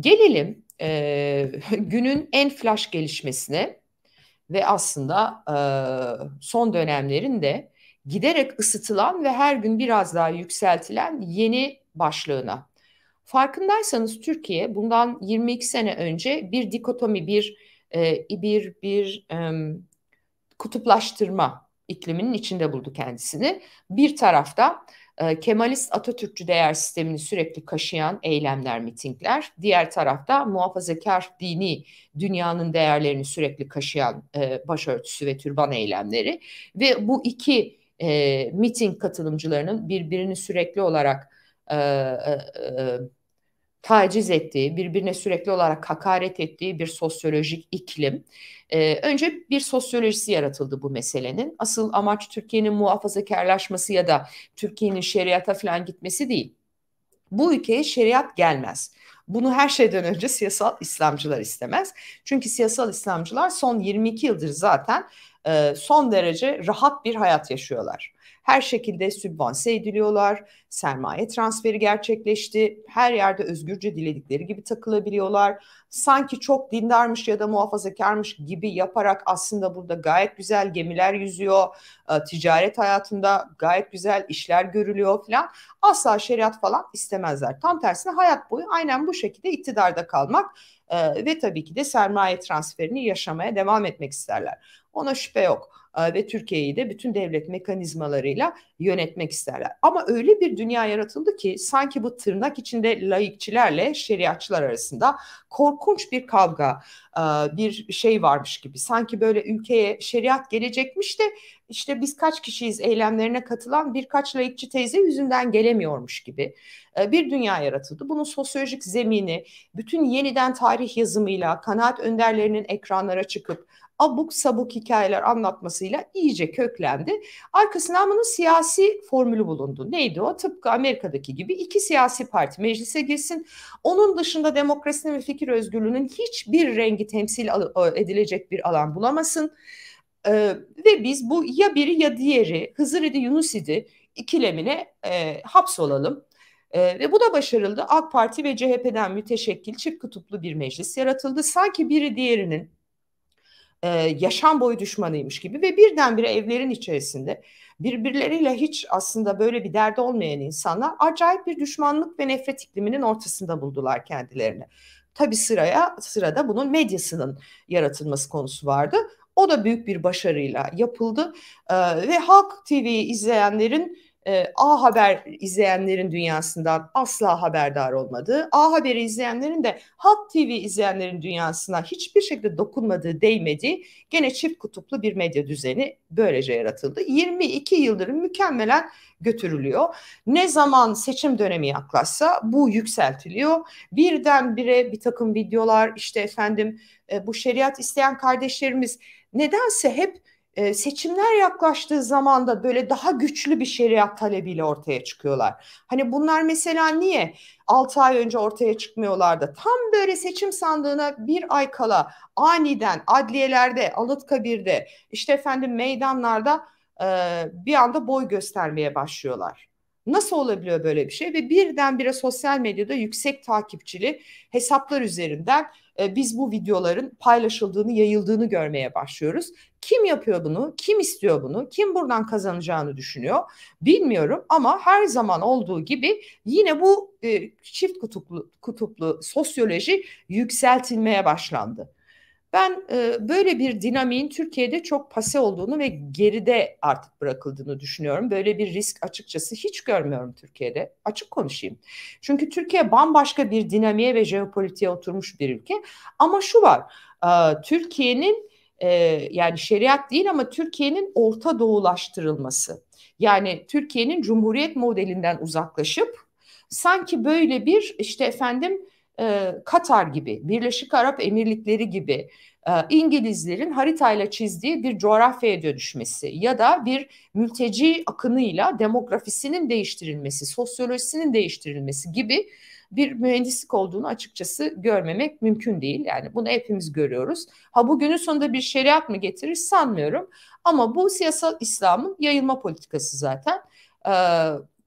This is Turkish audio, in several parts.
Gelelim e, günün en flash gelişmesine ve aslında e, son dönemlerin de giderek ısıtılan ve her gün biraz daha yükseltilen yeni başlığına. Farkındaysanız Türkiye bundan 22 sene önce bir dikotomi, bir e, bir bir e, kutuplaştırma ikliminin içinde buldu kendisini. Bir tarafta ee, Kemalist Atatürkçü değer sistemini sürekli kaşıyan eylemler, mitingler. Diğer tarafta muhafazakar dini dünyanın değerlerini sürekli kaşıyan e, başörtüsü ve türban eylemleri. Ve bu iki e, miting katılımcılarının birbirini sürekli olarak e, e, e taciz ettiği, birbirine sürekli olarak hakaret ettiği bir sosyolojik iklim. Ee, önce bir sosyolojisi yaratıldı bu meselenin. Asıl amaç Türkiye'nin muhafazakarlaşması ya da Türkiye'nin şeriata falan gitmesi değil. Bu ülkeye şeriat gelmez. Bunu her şeyden önce siyasal İslamcılar istemez. Çünkü siyasal İslamcılar son 22 yıldır zaten e, son derece rahat bir hayat yaşıyorlar her şekilde sübvanse ediliyorlar. Sermaye transferi gerçekleşti. Her yerde özgürce diledikleri gibi takılabiliyorlar. Sanki çok dindarmış ya da muhafazakarmış gibi yaparak aslında burada gayet güzel gemiler yüzüyor. E, ticaret hayatında gayet güzel işler görülüyor falan. Asla şeriat falan istemezler. Tam tersine hayat boyu aynen bu şekilde iktidarda kalmak e, ve tabii ki de sermaye transferini yaşamaya devam etmek isterler. Ona şüphe yok. Ee, ve Türkiye'yi de bütün devlet mekanizmalarıyla yönetmek isterler. Ama öyle bir dünya yaratıldı ki sanki bu tırnak içinde laikçilerle şeriatçılar arasında korkunç bir kavga e, bir şey varmış gibi. Sanki böyle ülkeye şeriat gelecekmiş de işte biz kaç kişiyiz eylemlerine katılan birkaç laikçi teyze yüzünden gelemiyormuş gibi e, bir dünya yaratıldı. Bunun sosyolojik zemini bütün yeniden tarih yazımıyla kanaat önderlerinin ekranlara çıkıp abuk sabuk hikayeler anlatmasıyla iyice köklendi. Arkasından bunun siyasi siyasi formülü bulundu. Neydi o? Tıpkı Amerika'daki gibi iki siyasi parti meclise girsin. Onun dışında demokrasinin ve fikir özgürlüğünün hiçbir rengi temsil e, edilecek bir alan bulamasın. Ee, ve biz bu ya biri ya diğeri Hızır idi Yunus idi ikilemine e, hapsolalım. E, ve bu da başarıldı. AK Parti ve CHP'den müteşekkil çift kutuplu bir meclis yaratıldı. Sanki biri diğerinin e, yaşam boyu düşmanıymış gibi ve birdenbire evlerin içerisinde birbirleriyle hiç aslında böyle bir derdi olmayan insanlar acayip bir düşmanlık ve nefret ikliminin ortasında buldular kendilerini. Tabi sıraya sırada bunun medyasının yaratılması konusu vardı. O da büyük bir başarıyla yapıldı ee, ve Halk TV izleyenlerin e, A Haber izleyenlerin dünyasından asla haberdar olmadığı, A haber izleyenlerin de Halk TV izleyenlerin dünyasına hiçbir şekilde dokunmadığı, değmediği gene çift kutuplu bir medya düzeni böylece yaratıldı. 22 yıldır mükemmelen götürülüyor. Ne zaman seçim dönemi yaklaşsa bu yükseltiliyor. Birdenbire bir takım videolar işte efendim e, bu şeriat isteyen kardeşlerimiz nedense hep e, seçimler yaklaştığı zaman da böyle daha güçlü bir şeriat talebiyle ortaya çıkıyorlar. Hani bunlar mesela niye 6 ay önce ortaya çıkmıyorlardı? Tam böyle seçim sandığına bir ay kala aniden adliyelerde, Alıtkabir'de, işte efendim meydanlarda e, bir anda boy göstermeye başlıyorlar. Nasıl olabiliyor böyle bir şey? Ve birdenbire sosyal medyada yüksek takipçili hesaplar üzerinden e, biz bu videoların paylaşıldığını, yayıldığını görmeye başlıyoruz. Kim yapıyor bunu? Kim istiyor bunu? Kim buradan kazanacağını düşünüyor? Bilmiyorum ama her zaman olduğu gibi yine bu e, çift kutuplu, kutuplu sosyoloji yükseltilmeye başlandı. Ben e, böyle bir dinamiğin Türkiye'de çok pase olduğunu ve geride artık bırakıldığını düşünüyorum. Böyle bir risk açıkçası hiç görmüyorum Türkiye'de. Açık konuşayım. Çünkü Türkiye bambaşka bir dinamiğe ve jeopolitiğe oturmuş bir ülke. Ama şu var, e, Türkiye'nin e, yani şeriat değil ama Türkiye'nin Orta Doğulaştırılması. Yani Türkiye'nin Cumhuriyet modelinden uzaklaşıp sanki böyle bir işte efendim e, Katar gibi, Birleşik Arap Emirlikleri gibi e, İngilizlerin haritayla çizdiği bir coğrafyaya dönüşmesi ya da bir mülteci akınıyla demografisinin değiştirilmesi, sosyolojisinin değiştirilmesi gibi bir mühendislik olduğunu açıkçası görmemek mümkün değil. Yani bunu hepimiz görüyoruz. Ha bugünün sonunda bir şeriat mı getirir sanmıyorum. Ama bu siyasal İslam'ın yayılma politikası zaten. Ee,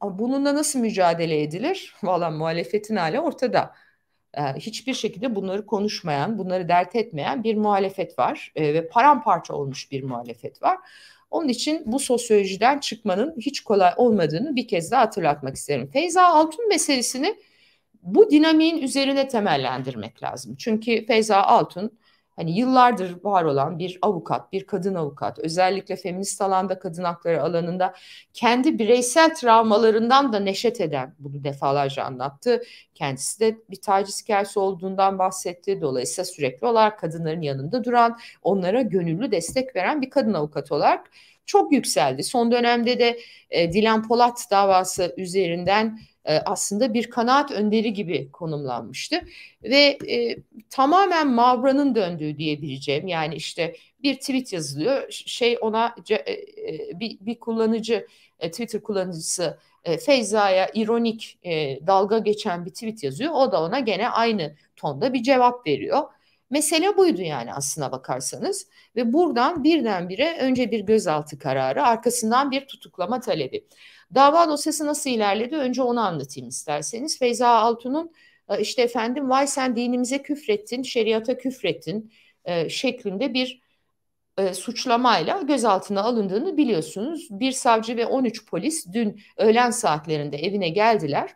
bununla nasıl mücadele edilir? Valla muhalefetin hali ortada ee, hiçbir şekilde bunları konuşmayan, bunları dert etmeyen bir muhalefet var e, ve paramparça olmuş bir muhalefet var. Onun için bu sosyolojiden çıkmanın hiç kolay olmadığını bir kez daha hatırlatmak isterim. Feyza Altun meselesini bu dinamiğin üzerine temellendirmek lazım. Çünkü Feyza Altun hani yıllardır var olan bir avukat, bir kadın avukat, özellikle feminist alanda, kadın hakları alanında kendi bireysel travmalarından da neşet eden, bunu defalarca anlattı. Kendisi de bir taciz hikayesi olduğundan bahsetti. Dolayısıyla sürekli olarak kadınların yanında duran, onlara gönüllü destek veren bir kadın avukat olarak çok yükseldi. Son dönemde de e, Dilan Polat davası üzerinden e, aslında bir kanaat önderi gibi konumlanmıştı ve e, tamamen Mavra'nın döndüğü diyebileceğim yani işte bir tweet yazılıyor şey ona e, e, bir, bir kullanıcı e, Twitter kullanıcısı e, Feyza'ya ironik e, dalga geçen bir tweet yazıyor o da ona gene aynı tonda bir cevap veriyor. Mesele buydu yani aslına bakarsanız ve buradan birdenbire önce bir gözaltı kararı arkasından bir tutuklama talebi. Dava dosyası nasıl ilerledi? Önce onu anlatayım isterseniz. Feyza Altun'un e, işte efendim vay sen dinimize küfrettin, şeriata küfrettin e, şeklinde bir e, suçlamayla gözaltına alındığını biliyorsunuz. Bir savcı ve 13 polis dün öğlen saatlerinde evine geldiler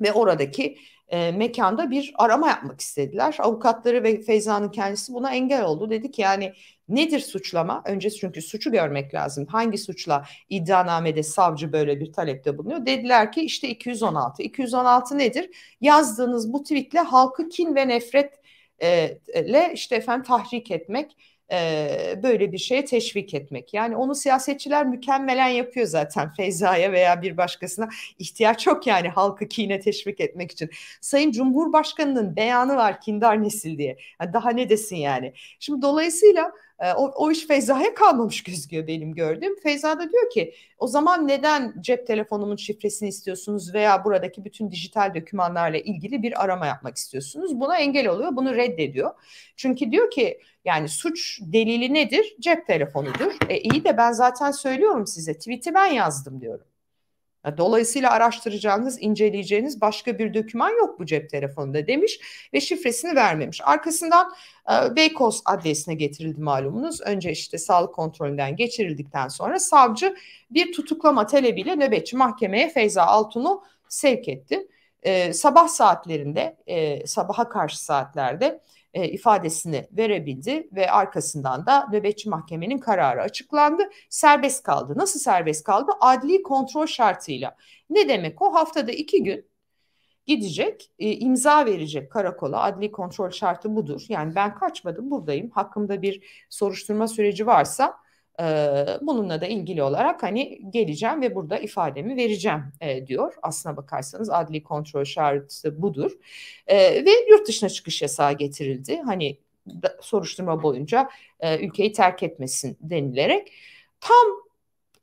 ve oradaki e, mekanda bir arama yapmak istediler. Avukatları ve Feyza'nın kendisi buna engel oldu. Dedi ki yani Nedir suçlama? Önce çünkü suçu görmek lazım. Hangi suçla iddianamede savcı böyle bir talepte bulunuyor? Dediler ki işte 216. 216 nedir? Yazdığınız bu tweetle halkı kin ve nefretle e, işte efendim tahrik etmek, e, böyle bir şeye teşvik etmek. Yani onu siyasetçiler mükemmelen yapıyor zaten Feyza'ya veya bir başkasına ihtiyaç yok yani halkı kine teşvik etmek için. Sayın Cumhurbaşkanı'nın beyanı var kindar nesil diye. daha ne desin yani. Şimdi dolayısıyla ee, o, o iş Feyza'ya kalmamış gözüküyor benim gördüğüm. Feyza da diyor ki o zaman neden cep telefonumun şifresini istiyorsunuz veya buradaki bütün dijital dokümanlarla ilgili bir arama yapmak istiyorsunuz? Buna engel oluyor, bunu reddediyor. Çünkü diyor ki yani suç delili nedir? Cep telefonudur. E iyi de ben zaten söylüyorum size tweet'i ben yazdım diyorum. Dolayısıyla araştıracağınız, inceleyeceğiniz başka bir döküman yok bu cep telefonunda demiş ve şifresini vermemiş. Arkasından e, Beykoz adresine getirildi malumunuz. Önce işte sağlık kontrolünden geçirildikten sonra savcı bir tutuklama talebiyle nöbetçi mahkemeye Feyza Altun'u sevk etti. Ee, sabah saatlerinde, e, sabaha karşı saatlerde e, ifadesini verebildi ve arkasından da nöbetçi mahkemenin kararı açıklandı. Serbest kaldı. Nasıl serbest kaldı? Adli kontrol şartıyla. Ne demek o? Haftada iki gün gidecek, e, imza verecek karakola. Adli kontrol şartı budur. Yani ben kaçmadım, buradayım. Hakkımda bir soruşturma süreci varsa Bununla da ilgili olarak hani geleceğim ve burada ifademi vereceğim diyor. Aslına bakarsanız adli kontrol şartı budur. Ve yurt dışına çıkış yasağı getirildi. Hani soruşturma boyunca ülkeyi terk etmesin denilerek tam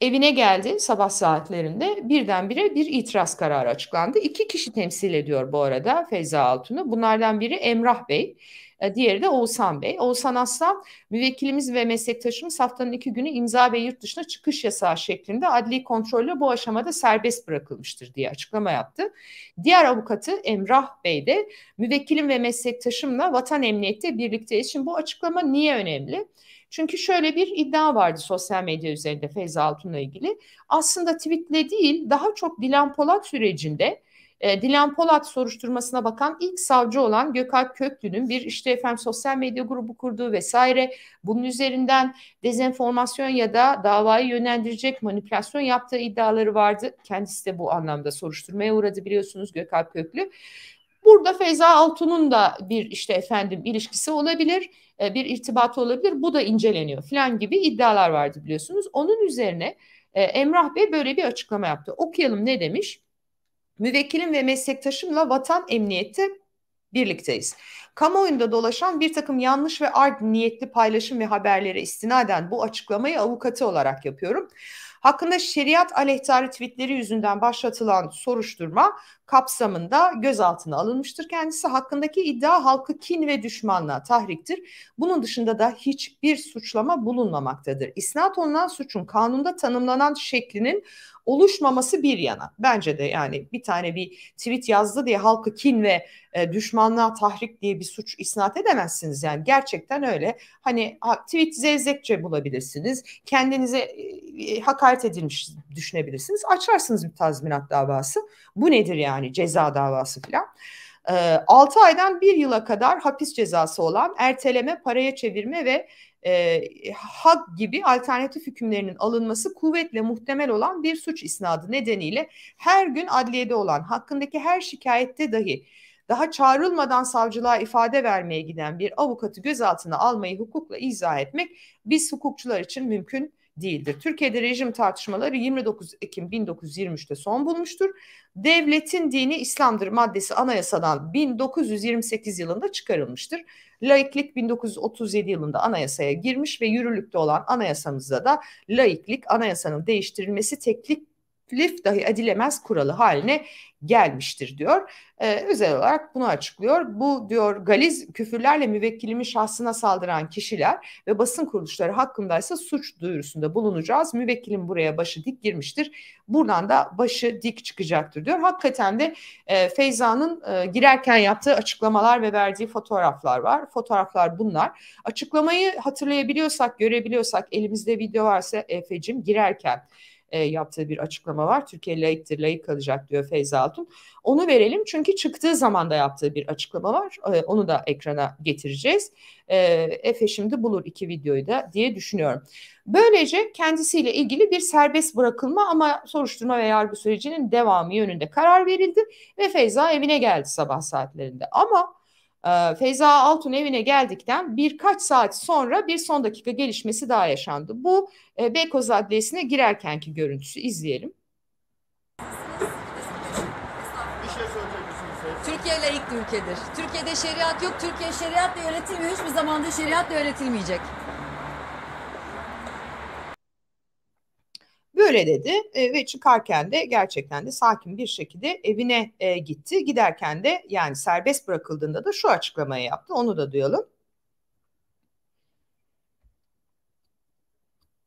Evine geldi sabah saatlerinde birdenbire bir itiraz kararı açıklandı. İki kişi temsil ediyor bu arada Feyza Altun'u. Bunlardan biri Emrah Bey, e, diğeri de Oğuzhan Bey. Oğuzhan Aslan müvekkilimiz ve meslektaşımız haftanın iki günü imza ve yurt dışına çıkış yasağı şeklinde adli kontrolle bu aşamada serbest bırakılmıştır diye açıklama yaptı. Diğer avukatı Emrah Bey de müvekkilim ve meslektaşımla vatan emniyette birlikteyiz. Şimdi bu açıklama niye önemli? Çünkü şöyle bir iddia vardı sosyal medya üzerinde Feyza Altun'la ilgili. Aslında tweetle değil daha çok Dilan Polat sürecinde e, Dilan Polat soruşturmasına bakan ilk savcı olan Gökalp Köklü'nün bir işte efendim sosyal medya grubu kurduğu vesaire bunun üzerinden dezenformasyon ya da davayı yönlendirecek manipülasyon yaptığı iddiaları vardı. Kendisi de bu anlamda soruşturmaya uğradı biliyorsunuz Gökalp Köklü. Burada Feyza Altun'un da bir işte efendim ilişkisi olabilir, e, bir irtibatı olabilir. Bu da inceleniyor filan gibi iddialar vardı biliyorsunuz. Onun üzerine e, Emrah Bey böyle bir açıklama yaptı. Okuyalım ne demiş? Müvekkilim ve meslektaşımla vatan Emniyeti birlikteyiz. Kamuoyunda dolaşan bir takım yanlış ve ard niyetli paylaşım ve haberlere istinaden bu açıklamayı avukatı olarak yapıyorum. Hakkında şeriat aleyhtarı tweetleri yüzünden başlatılan soruşturma kapsamında gözaltına alınmıştır. Kendisi hakkındaki iddia halkı kin ve düşmanlığa tahriktir. Bunun dışında da hiçbir suçlama bulunmamaktadır. İsnat olunan suçun kanunda tanımlanan şeklinin oluşmaması bir yana. Bence de yani bir tane bir tweet yazdı diye halkı kin ve e, düşmanlığa tahrik diye bir suç isnat edemezsiniz yani gerçekten öyle. Hani tweet zevzekçe bulabilirsiniz. Kendinize e, e, hakaret edilmiş düşünebilirsiniz. Açarsınız bir tazminat davası. Bu nedir yani? yani ceza davası falan. 6 ee, aydan 1 yıla kadar hapis cezası olan erteleme, paraya çevirme ve e, hak gibi alternatif hükümlerinin alınması kuvvetle muhtemel olan bir suç isnadı nedeniyle her gün adliyede olan hakkındaki her şikayette dahi daha çağrılmadan savcılığa ifade vermeye giden bir avukatı gözaltına almayı hukukla izah etmek biz hukukçular için mümkün değildir. Türkiye'de rejim tartışmaları 29 Ekim 1923'te son bulmuştur. Devletin dini İslam'dır maddesi anayasadan 1928 yılında çıkarılmıştır. Laiklik 1937 yılında anayasaya girmiş ve yürürlükte olan anayasamızda da laiklik anayasanın değiştirilmesi teklik lif dahi edilemez kuralı haline gelmiştir diyor. Ee, özel olarak bunu açıklıyor. Bu diyor galiz küfürlerle müvekkilimin şahsına saldıran kişiler ve basın kuruluşları hakkındaysa suç duyurusunda bulunacağız. Müvekkilim buraya başı dik girmiştir. Buradan da başı dik çıkacaktır diyor. Hakikaten de e, Feyza'nın e, girerken yaptığı açıklamalar ve verdiği fotoğraflar var. Fotoğraflar bunlar. Açıklamayı hatırlayabiliyorsak, görebiliyorsak elimizde video varsa Efe'cim girerken e, yaptığı bir açıklama var. Türkiye layıktır, layık kalacak diyor Feyza Altun. Onu verelim çünkü çıktığı zaman da yaptığı bir açıklama var. E, onu da ekrana getireceğiz. E, Efe şimdi bulur iki videoyu da diye düşünüyorum. Böylece kendisiyle ilgili bir serbest bırakılma ama soruşturma ve yargı sürecinin devamı yönünde karar verildi ve Feyza evine geldi sabah saatlerinde. Ama ee, Feyza Altun evine geldikten birkaç saat sonra bir son dakika gelişmesi daha yaşandı. Bu e, Beykoz Adliyesi'ne girerkenki görüntüsü izleyelim. Şey Türkiye laik bir ülkedir. Türkiye'de şeriat yok, Türkiye şeriatla yönetilmiyor, hiçbir zamanda şeriatla yönetilmeyecek. Böyle dedi e, ve çıkarken de gerçekten de sakin bir şekilde evine e, gitti. Giderken de yani serbest bırakıldığında da şu açıklamayı yaptı. Onu da duyalım.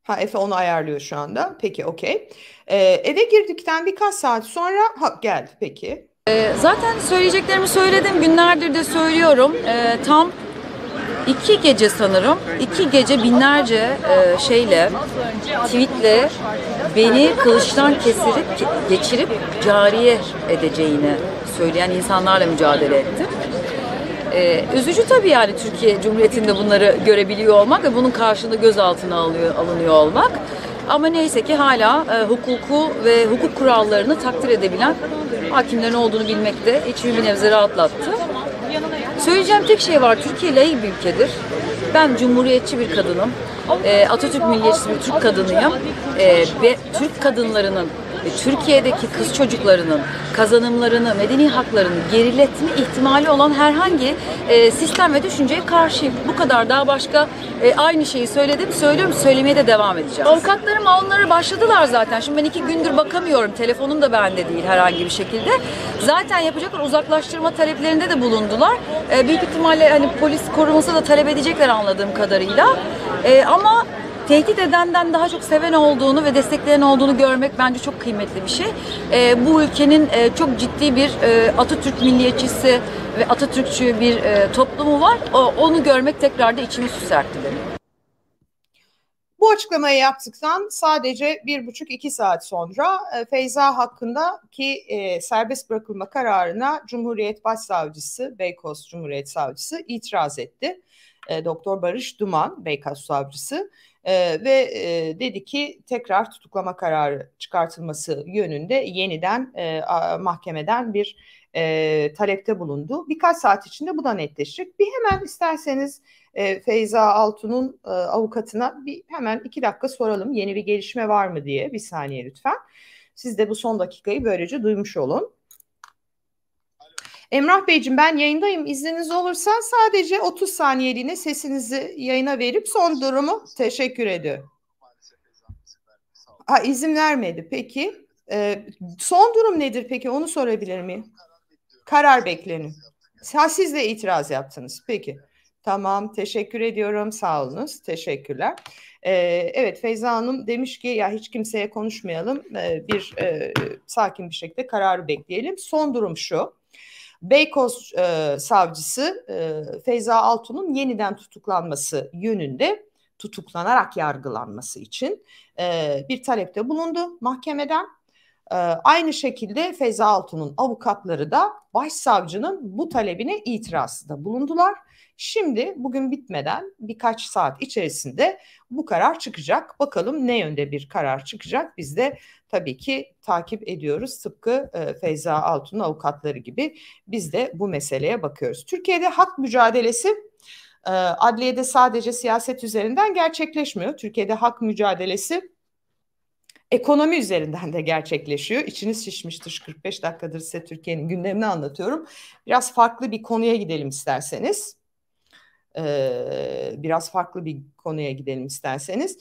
Ha Efe onu ayarlıyor şu anda. Peki okey. Ee, eve girdikten birkaç saat sonra ha, geldi peki. Ee, zaten söyleyeceklerimi söyledim. Günlerdir de söylüyorum. Ee, tam iki gece sanırım. İki gece binlerce e, şeyle, tweetle beni kılıçtan kesirip geçirip cariye edeceğini söyleyen insanlarla mücadele ettim. Ee, üzücü tabii yani Türkiye Cumhuriyeti'nde bunları görebiliyor olmak ve bunun karşılığında gözaltına alıyor, alınıyor olmak. Ama neyse ki hala e, hukuku ve hukuk kurallarını takdir edebilen hakimlerin olduğunu bilmekte de içimi bir nebze rahatlattı. Söyleyeceğim tek şey var, Türkiye layık bir ülkedir. Ben cumhuriyetçi bir kadınım. Ee, Atatürk milliyetçisi bir Türk kadınıyım. Ee, ve Türk kadınlarının Türkiye'deki kız çocuklarının kazanımlarını, medeni haklarını geriletme ihtimali olan herhangi e, sistem ve düşünceye karşıyım. Bu kadar daha başka e, aynı şeyi söyledim, söylüyorum, söylemeye de devam edeceğim. Avukatlarım onları başladılar zaten. Şimdi ben iki gündür bakamıyorum. Telefonum da bende değil herhangi bir şekilde. Zaten yapacaklar uzaklaştırma taleplerinde de bulundular. E, büyük ihtimalle hani polis koruması da talep edecekler anladığım kadarıyla. ama tehdit edenden daha çok seven olduğunu ve destekleyen olduğunu görmek bence çok kıymetli bir şey. E, bu ülkenin e, çok ciddi bir e, Atatürk milliyetçisi ve Atatürkçü bir e, toplumu var. O, onu görmek tekrar da içimi süsertti benim. Bu açıklamayı yaptıktan sadece bir buçuk iki saat sonra e, Feyza hakkında ki e, serbest bırakılma kararına Cumhuriyet Başsavcısı, Beykoz Cumhuriyet Savcısı itiraz etti e, Doktor Barış Duman Beykaz Savcısı e, ve e, dedi ki tekrar tutuklama kararı çıkartılması yönünde yeniden e, a, mahkemeden bir e, talepte bulundu. Birkaç saat içinde bu da netleşecek. Bir hemen isterseniz e, Feyza Altun'un e, avukatına bir hemen iki dakika soralım yeni bir gelişme var mı diye bir saniye lütfen. Siz de bu son dakikayı böylece duymuş olun. Emrah Beyciğim ben yayındayım. İzniniz olursa sadece 30 saniyeliğine sesinizi yayına verip son durumu teşekkür ediyorum. Ha, izin vermedi peki. Ee, son durum nedir peki onu sorabilir miyim? Karar bekleniyor. Ha, siz de itiraz yaptınız peki. Tamam teşekkür ediyorum sağ teşekkürler. Ee, evet Feyza Hanım demiş ki ya hiç kimseye konuşmayalım ee, bir e, sakin bir şekilde kararı bekleyelim. Son durum şu Beykoz e, savcısı e, Feyza Altun'un yeniden tutuklanması yönünde tutuklanarak yargılanması için e, bir talepte bulundu mahkemeden. E, aynı şekilde Feyza Altun'un avukatları da başsavcının bu talebine itirazda bulundular. Şimdi bugün bitmeden birkaç saat içerisinde bu karar çıkacak. Bakalım ne yönde bir karar çıkacak. Biz de tabii ki takip ediyoruz. Tıpkı e, Feyza Altun'un avukatları gibi biz de bu meseleye bakıyoruz. Türkiye'de hak mücadelesi e, adliyede sadece siyaset üzerinden gerçekleşmiyor. Türkiye'de hak mücadelesi ekonomi üzerinden de gerçekleşiyor. İçiniz şişmiştir 45 dakikadır size Türkiye'nin gündemini anlatıyorum. Biraz farklı bir konuya gidelim isterseniz biraz farklı bir konuya gidelim isterseniz.